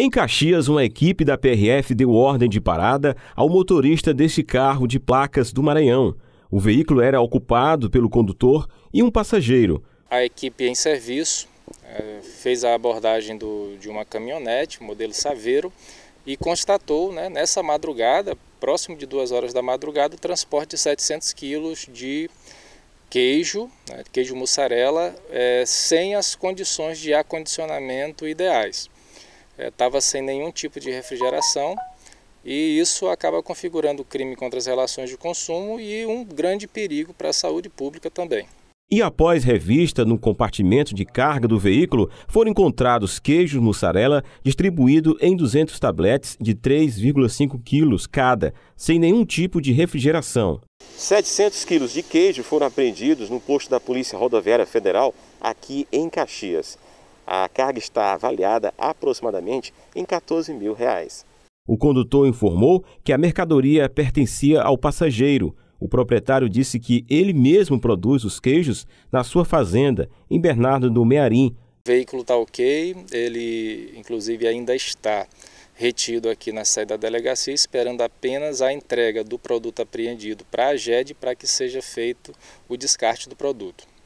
Em Caxias, uma equipe da PRF deu ordem de parada ao motorista deste carro de placas do Maranhão. O veículo era ocupado pelo condutor e um passageiro. A equipe em serviço é, fez a abordagem do, de uma caminhonete, modelo Saveiro, e constatou né, nessa madrugada, próximo de duas horas da madrugada, o transporte de 700 quilos de queijo, né, queijo mussarela, é, sem as condições de acondicionamento ideais estava é, sem nenhum tipo de refrigeração e isso acaba configurando crime contra as relações de consumo e um grande perigo para a saúde pública também. E após revista no compartimento de carga do veículo, foram encontrados queijos mussarela distribuído em 200 tabletes de 3,5 quilos cada, sem nenhum tipo de refrigeração. 700 quilos de queijo foram apreendidos no posto da Polícia Rodoviária Federal aqui em Caxias. A carga está avaliada aproximadamente em 14 mil reais. O condutor informou que a mercadoria pertencia ao passageiro. O proprietário disse que ele mesmo produz os queijos na sua fazenda, em Bernardo do Mearim. O veículo está ok, ele inclusive ainda está retido aqui na sede da delegacia, esperando apenas a entrega do produto apreendido para a GED para que seja feito o descarte do produto.